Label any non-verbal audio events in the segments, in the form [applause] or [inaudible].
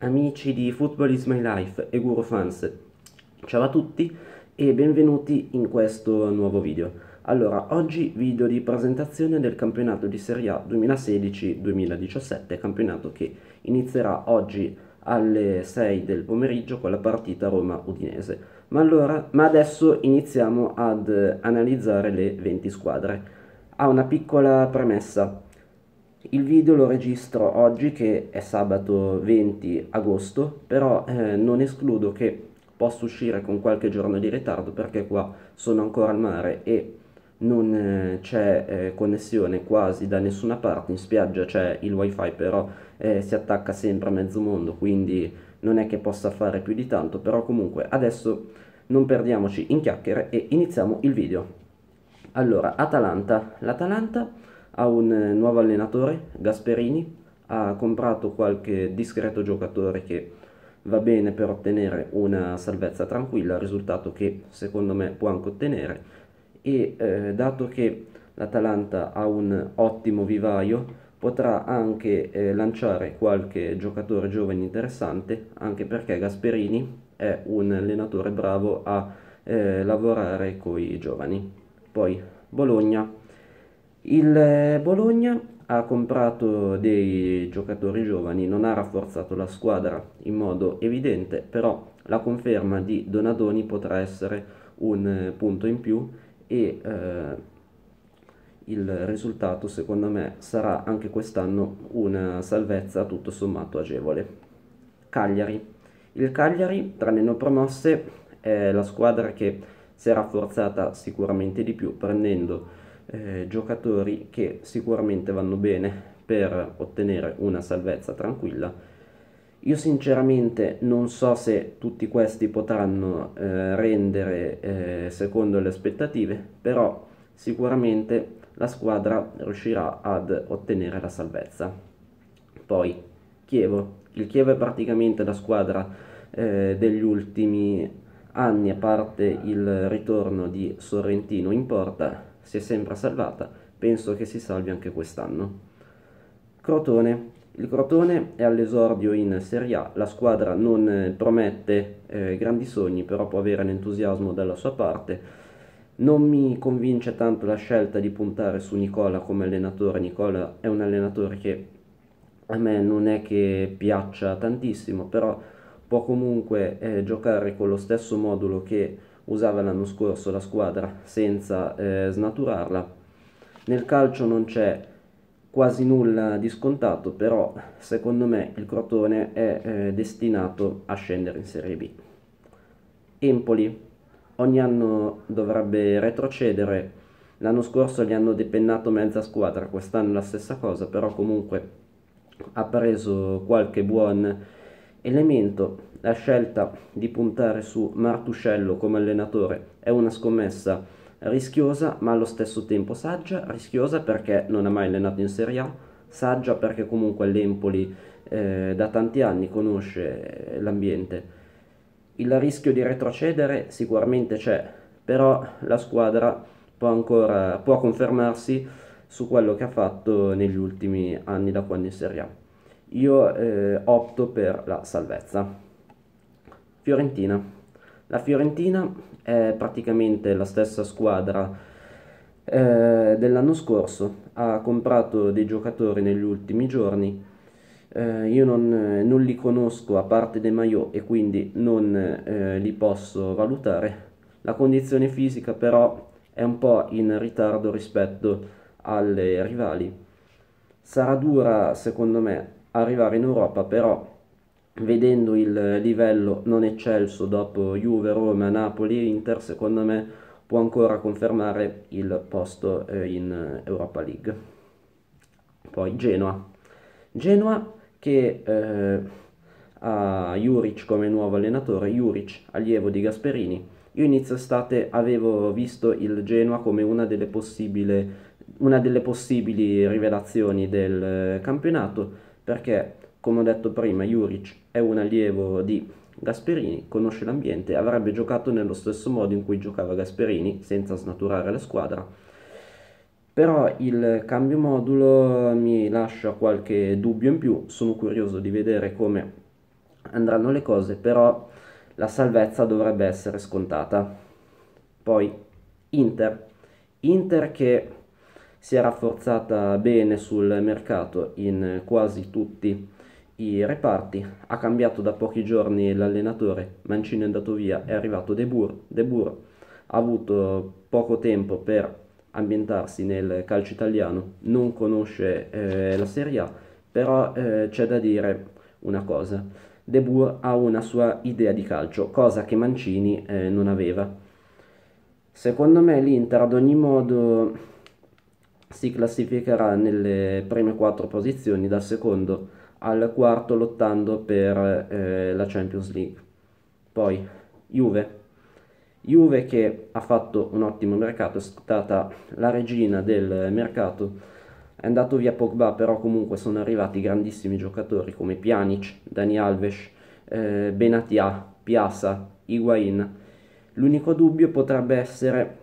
Amici di Football is My Life e Guru Fans, ciao a tutti e benvenuti in questo nuovo video. Allora, oggi video di presentazione del campionato di Serie A 2016-2017, campionato che inizierà oggi alle 6 del pomeriggio con la partita Roma-Udinese. Ma, allora, ma adesso iniziamo ad analizzare le 20 squadre. Ha ah, una piccola premessa il video lo registro oggi che è sabato 20 agosto, però eh, non escludo che possa uscire con qualche giorno di ritardo perché qua sono ancora al mare e non eh, c'è eh, connessione quasi da nessuna parte, in spiaggia c'è il wifi però eh, si attacca sempre a mezzo mondo, quindi non è che possa fare più di tanto, però comunque adesso non perdiamoci in chiacchiere e iniziamo il video. Allora, Atalanta. L'Atalanta ha un eh, nuovo allenatore, Gasperini, ha comprato qualche discreto giocatore che va bene per ottenere una salvezza tranquilla, risultato che secondo me può anche ottenere e eh, dato che l'Atalanta ha un ottimo vivaio potrà anche eh, lanciare qualche giocatore giovane interessante anche perché Gasperini è un allenatore bravo a eh, lavorare con i giovani. Poi Bologna il eh, Bologna ha comprato dei giocatori giovani, non ha rafforzato la squadra in modo evidente, però la conferma di Donadoni potrà essere un eh, punto in più e eh, il risultato secondo me sarà anche quest'anno una salvezza tutto sommato agevole. Cagliari. Il Cagliari, tra le non promosse, è la squadra che si è rafforzata sicuramente di più prendendo eh, giocatori che sicuramente vanno bene per ottenere una salvezza tranquilla. Io sinceramente non so se tutti questi potranno eh, rendere eh, secondo le aspettative, però sicuramente la squadra riuscirà ad ottenere la salvezza. Poi Chievo, il Chievo è praticamente la squadra eh, degli ultimi anni, a parte il ritorno di Sorrentino in porta, si è sempre salvata, penso che si salvi anche quest'anno. Crotone. Il Crotone è all'esordio in Serie A, la squadra non eh, promette eh, grandi sogni, però può avere l'entusiasmo dalla sua parte. Non mi convince tanto la scelta di puntare su Nicola come allenatore. Nicola è un allenatore che a me non è che piaccia tantissimo, però può comunque eh, giocare con lo stesso modulo che usava l'anno scorso la squadra senza eh, snaturarla. Nel calcio non c'è quasi nulla di scontato, però secondo me il Crotone è eh, destinato a scendere in Serie B. Empoli ogni anno dovrebbe retrocedere. L'anno scorso gli hanno depennato mezza squadra, quest'anno la stessa cosa, però comunque ha preso qualche buon elemento, la scelta di puntare su Martuscello come allenatore è una scommessa rischiosa ma allo stesso tempo saggia, rischiosa perché non ha mai allenato in Serie A, saggia perché comunque l'Empoli eh, da tanti anni conosce eh, l'ambiente. Il rischio di retrocedere sicuramente c'è, però la squadra può ancora può confermarsi su quello che ha fatto negli ultimi anni da quando in Serie A io eh, opto per la salvezza. Fiorentina. La Fiorentina è praticamente la stessa squadra eh, dell'anno scorso, ha comprato dei giocatori negli ultimi giorni, eh, io non, non, li conosco a parte De Maio e quindi non eh, li posso valutare. La condizione fisica però è un po' in ritardo rispetto alle rivali. Sarà dura secondo me arrivare in Europa però vedendo il livello non eccelso dopo Juve, Roma, Napoli, Inter secondo me può ancora confermare il posto eh, in Europa League poi Genoa Genoa che eh, ha Juric come nuovo allenatore Juric allievo di Gasperini io inizio estate avevo visto il Genoa come una delle, una delle possibili rivelazioni del eh, campionato perché come ho detto prima Juric è un allievo di Gasperini, conosce l'ambiente, avrebbe giocato nello stesso modo in cui giocava Gasperini senza snaturare la squadra. Però il cambio modulo mi lascia qualche dubbio in più, sono curioso di vedere come andranno le cose, però la salvezza dovrebbe essere scontata. Poi Inter, Inter che si è rafforzata bene sul mercato in quasi tutti i reparti, ha cambiato da pochi giorni l'allenatore, Mancini è andato via, è arrivato De Boer, De Boer ha avuto poco tempo per ambientarsi nel calcio italiano, non conosce eh, la Serie A, però eh, c'è da dire una cosa, De Boer ha una sua idea di calcio, cosa che Mancini eh, non aveva. Secondo me l'Inter ad ogni modo si classificherà nelle prime quattro posizioni dal secondo al quarto lottando per eh, la Champions League. Poi Juve. Juve che ha fatto un ottimo mercato, è stata la regina del mercato. È andato via Pogba, però comunque sono arrivati grandissimi giocatori come Pjanic, Dani Alves, eh, Benatia, Piazza, Higuain. L'unico dubbio potrebbe essere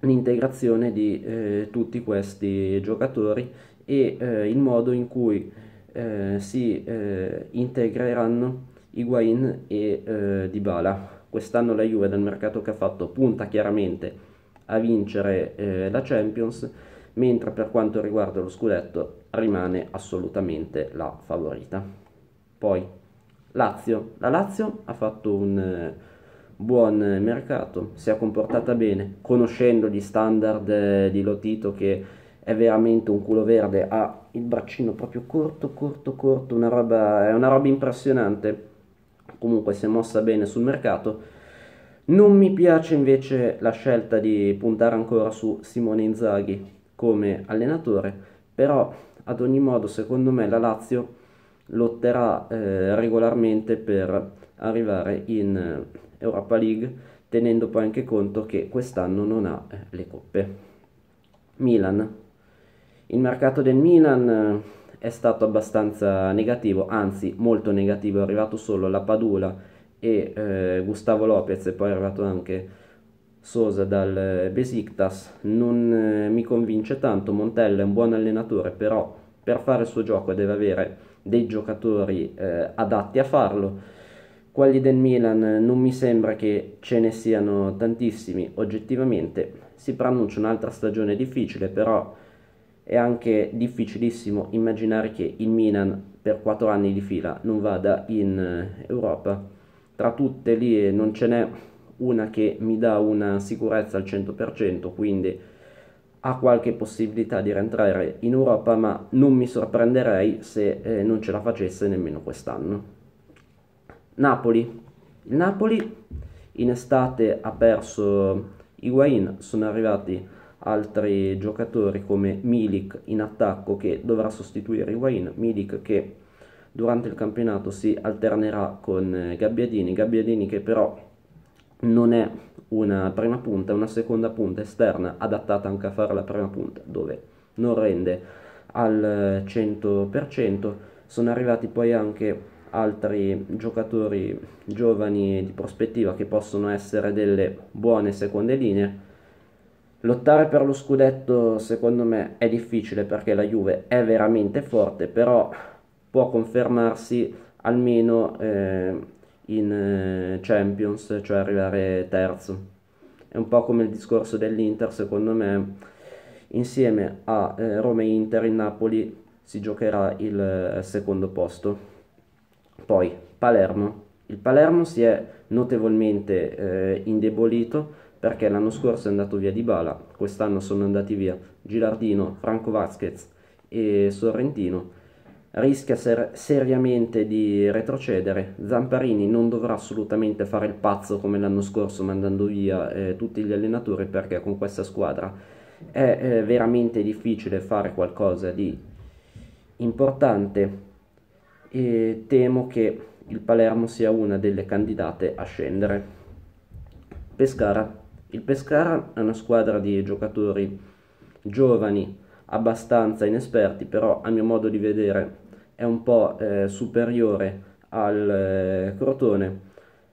l'integrazione di eh, tutti questi giocatori e eh, il modo in cui eh, si eh, integreranno Higuain e eh, Dybala. Quest'anno la Juve del mercato che ha fatto punta chiaramente a vincere eh, la Champions, mentre per quanto riguarda lo scudetto rimane assolutamente la favorita. Poi Lazio. La Lazio ha fatto un buon mercato, si è comportata bene, conoscendo gli standard eh, di Lotito che è veramente un culo verde, ha il braccino proprio corto, corto, corto, una roba, è una roba impressionante, comunque si è mossa bene sul mercato. Non mi piace invece la scelta di puntare ancora su Simone Inzaghi come allenatore, però ad ogni modo secondo me la Lazio lotterà eh, regolarmente per arrivare in eh, Europa League, tenendo poi anche conto che quest'anno non ha eh, le coppe. Milan. Il mercato del Milan eh, è stato abbastanza negativo, anzi molto negativo, è arrivato solo la Padula e eh, Gustavo Lopez e poi è arrivato anche Sosa dal eh, Besiktas, non eh, mi convince tanto, Montella è un buon allenatore, però per fare il suo gioco deve avere dei giocatori eh, adatti a farlo. Quelli del Milan eh, non mi sembra che ce ne siano tantissimi, oggettivamente si preannuncia un'altra stagione difficile, però è anche difficilissimo immaginare che il Milan per 4 anni di fila non vada in eh, Europa. Tra tutte lì eh, non ce n'è una che mi dà una sicurezza al 100%, quindi ha qualche possibilità di rientrare in Europa, ma non mi sorprenderei se eh, non ce la facesse nemmeno quest'anno. Napoli. Il Napoli in estate ha perso Higuain, sono arrivati altri giocatori come Milik in attacco che dovrà sostituire Higuain, Milik che durante il campionato si alternerà con eh, Gabbiadini, Gabbiadini che però non è una prima punta, è una seconda punta esterna adattata anche a fare la prima punta, dove non rende al 100%. Sono arrivati poi anche altri giocatori giovani di prospettiva che possono essere delle buone seconde linee. Lottare per lo scudetto secondo me è difficile perché la Juve è veramente forte, però può confermarsi almeno eh, in eh, Champions, cioè arrivare terzo. È un po' come il discorso dell'Inter, secondo me, insieme a eh, Roma e Inter in Napoli si giocherà il eh, secondo posto. Poi Palermo. Il Palermo si è notevolmente eh, indebolito perché l'anno scorso è andato via Di Bala, quest'anno sono andati via Gilardino, Franco Vazquez e Sorrentino rischia ser- seriamente di retrocedere. Zamparini non dovrà assolutamente fare il pazzo come l'anno scorso mandando via eh, tutti gli allenatori perché con questa squadra è eh, veramente difficile fare qualcosa di importante e temo che il Palermo sia una delle candidate a scendere. Pescara. Il Pescara è una squadra di giocatori giovani abbastanza inesperti, però a mio modo di vedere è un po' eh, superiore al eh, Crotone,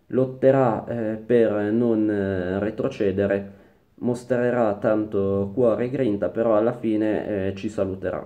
lotterà eh, per non eh, retrocedere, mostrerà tanto cuore e grinta, però alla fine eh, ci saluterà.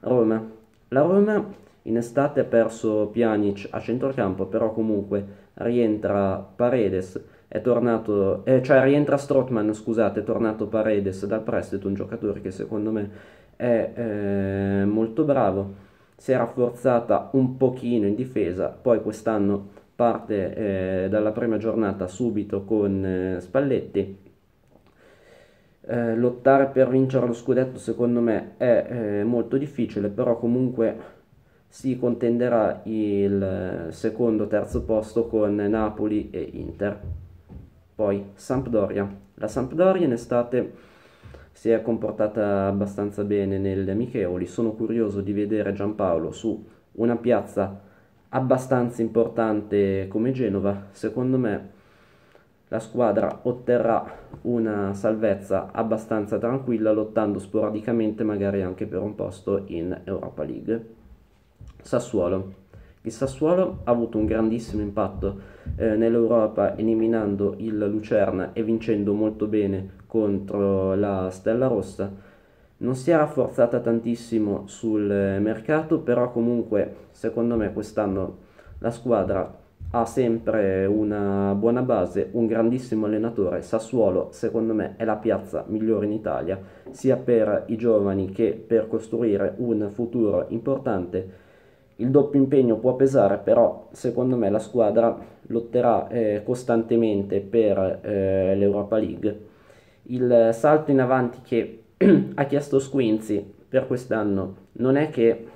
Roma. La Roma in estate ha perso Pjanic a centrocampo, però comunque rientra Paredes, è tornato, eh, cioè rientra Strotman, scusate, è tornato Paredes dal prestito, un giocatore che secondo me è eh, molto bravo, si è rafforzata un pochino in difesa, poi quest'anno parte eh, dalla prima giornata subito con eh, Spalletti. Eh, lottare per vincere lo scudetto secondo me è eh, molto difficile, però comunque si contenderà il secondo terzo posto con Napoli e Inter. Poi Sampdoria. La Sampdoria in estate si è comportata abbastanza bene nelle amichevoli. Sono curioso di vedere Giampaolo su una piazza abbastanza importante come Genova. Secondo me la squadra otterrà una salvezza abbastanza tranquilla lottando sporadicamente magari anche per un posto in Europa League. Sassuolo. Il Sassuolo ha avuto un grandissimo impatto eh, nell'Europa eliminando il Lucerna e vincendo molto bene contro la Stella Rossa. Non si è rafforzata tantissimo sul eh, mercato, però comunque secondo me quest'anno la squadra ha sempre una buona base, un grandissimo allenatore. Sassuolo, secondo me, è la piazza migliore in Italia, sia per i giovani che per costruire un futuro importante il doppio impegno può pesare, però secondo me la squadra lotterà eh, costantemente per eh, l'Europa League. Il salto in avanti che [clears throat] ha chiesto Squinzi per quest'anno non è che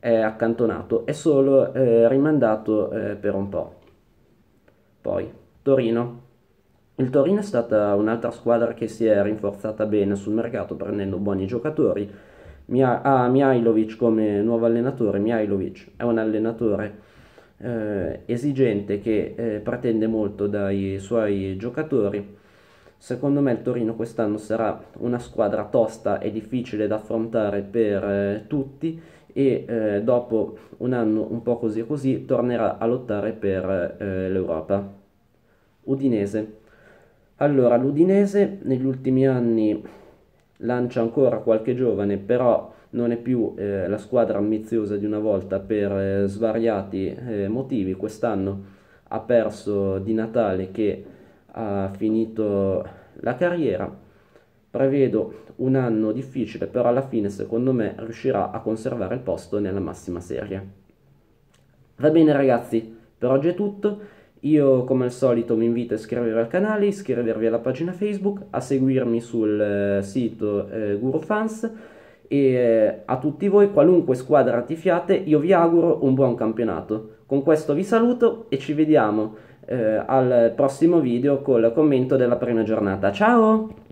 è accantonato, è solo eh, rimandato eh, per un po'. Poi, Torino. Il Torino è stata un'altra squadra che si è rinforzata bene sul mercato prendendo buoni giocatori, mia, ah, Mihailovic come nuovo allenatore, Mihailovic è un allenatore eh, esigente che eh, pretende molto dai suoi giocatori. Secondo me il Torino quest'anno sarà una squadra tosta e difficile da affrontare per eh, tutti e eh, dopo un anno un po' così e così tornerà a lottare per eh, l'Europa. Udinese. Allora, l'Udinese negli ultimi anni lancia ancora qualche giovane, però non è più eh, la squadra ambiziosa di una volta per eh, svariati eh, motivi. Quest'anno ha perso Di Natale che ha finito la carriera. Prevedo un anno difficile, però alla fine secondo me riuscirà a conservare il posto nella massima serie. Va bene ragazzi, per oggi è tutto. Io come al solito vi invito a iscrivervi al canale, iscrivervi alla pagina Facebook, a seguirmi sul eh, sito eh, GuruFans e eh, a tutti voi, qualunque squadra tifiate, io vi auguro un buon campionato. Con questo vi saluto e ci vediamo eh, al prossimo video col commento della prima giornata. Ciao!